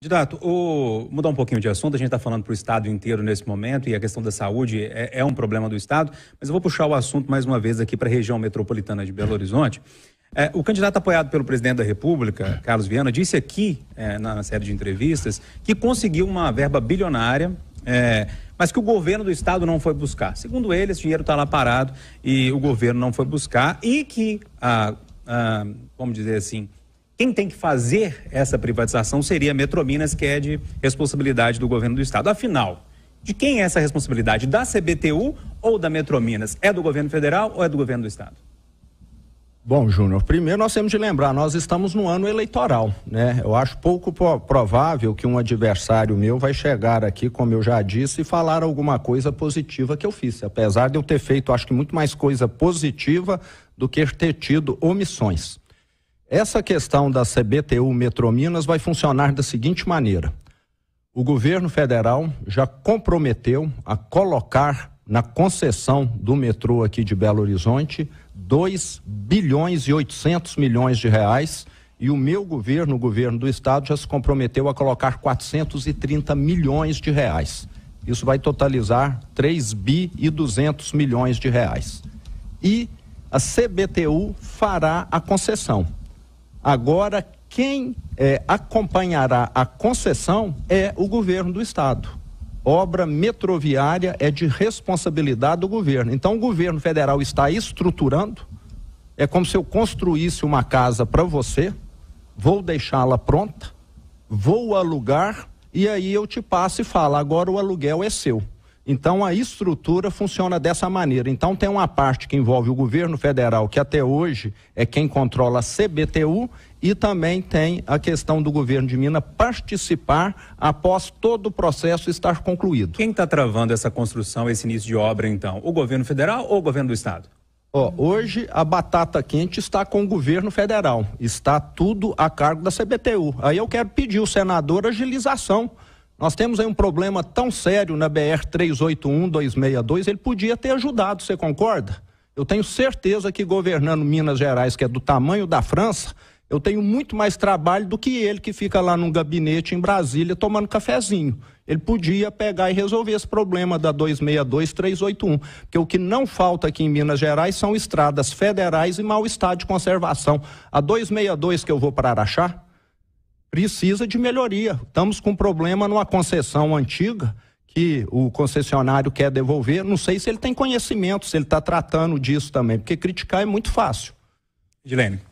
Candidato, o, mudar um pouquinho de assunto, a gente está falando para o Estado inteiro nesse momento e a questão da saúde é, é, um problema do Estado, mas eu vou puxar o assunto mais uma vez aqui para a região metropolitana de Belo Horizonte. É, o candidato apoiado pelo presidente da República, Carlos Viana, disse aqui é, na série de entrevistas que conseguiu uma verba bilionária, é, mas que o governo do Estado não foi buscar. Segundo ele, esse dinheiro está lá parado e o governo não foi buscar e que, vamos dizer assim, quem tem que fazer essa privatização seria a Metrominas, que é de responsabilidade do governo do estado. Afinal, de quem é essa responsabilidade? Da CBTU ou da Metrominas? É do governo federal ou é do governo do estado? Bom, Júnior, primeiro nós temos de lembrar, nós estamos no ano eleitoral, né? Eu acho pouco provável que um adversário meu vai chegar aqui, como eu já disse, e falar alguma coisa positiva que eu fiz, apesar de eu ter feito, acho que muito mais coisa positiva do que ter tido omissões. Essa questão da CBTU Minas vai funcionar da seguinte maneira: o governo federal já comprometeu a colocar na concessão do metrô aqui de Belo Horizonte 2 bilhões e 800 milhões de reais e o meu governo, o governo do estado, já se comprometeu a colocar 430 milhões de reais. Isso vai totalizar 3 bi e 200 milhões de reais. E a CBTU fará a concessão. Agora, quem é, acompanhará a concessão é o governo do estado. Obra metroviária é de responsabilidade do governo. Então, o governo federal está estruturando. É como se eu construísse uma casa para você, vou deixá-la pronta, vou alugar e aí eu te passo e falo: agora o aluguel é seu. Então a estrutura funciona dessa maneira. Então tem uma parte que envolve o governo federal, que até hoje é quem controla a CBTU, e também tem a questão do governo de Minas participar após todo o processo estar concluído. Quem está travando essa construção, esse início de obra, então? O governo federal ou o governo do estado? hoje a batata quente está com o governo federal. Está tudo a cargo da CBTU. Aí eu quero pedir o senador agilização nós temos aí um problema tão sério na BR 381-262, ele podia ter ajudado, você concorda? Eu tenho certeza que governando Minas Gerais, que é do tamanho da França, eu tenho muito mais trabalho do que ele que fica lá num gabinete em Brasília tomando cafezinho. Ele podia pegar e resolver esse problema da 262 381, porque o que não falta aqui em Minas Gerais são estradas federais e mau estado de conservação. A 262 que eu vou para Araxá, precisa de melhoria. Estamos com um problema numa concessão antiga que o concessionário quer devolver. Não sei se ele tem conhecimento, se ele está tratando disso também, porque criticar é muito fácil. Dilene.